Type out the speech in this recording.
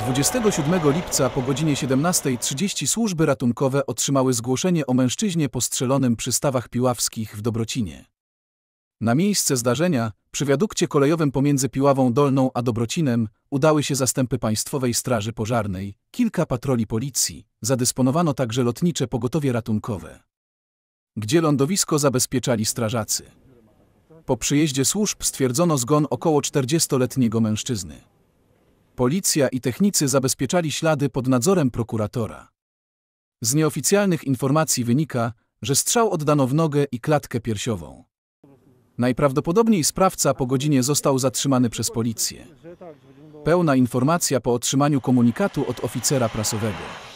27 lipca po godzinie 17.30 służby ratunkowe otrzymały zgłoszenie o mężczyźnie postrzelonym przy stawach piławskich w Dobrocinie. Na miejsce zdarzenia, przy wiadukcie kolejowym pomiędzy Piławą Dolną a Dobrocinem, udały się zastępy Państwowej Straży Pożarnej, kilka patroli policji, zadysponowano także lotnicze pogotowie ratunkowe, gdzie lądowisko zabezpieczali strażacy. Po przyjeździe służb stwierdzono zgon około 40-letniego mężczyzny. Policja i technicy zabezpieczali ślady pod nadzorem prokuratora. Z nieoficjalnych informacji wynika, że strzał oddano w nogę i klatkę piersiową. Najprawdopodobniej sprawca po godzinie został zatrzymany przez policję. Pełna informacja po otrzymaniu komunikatu od oficera prasowego.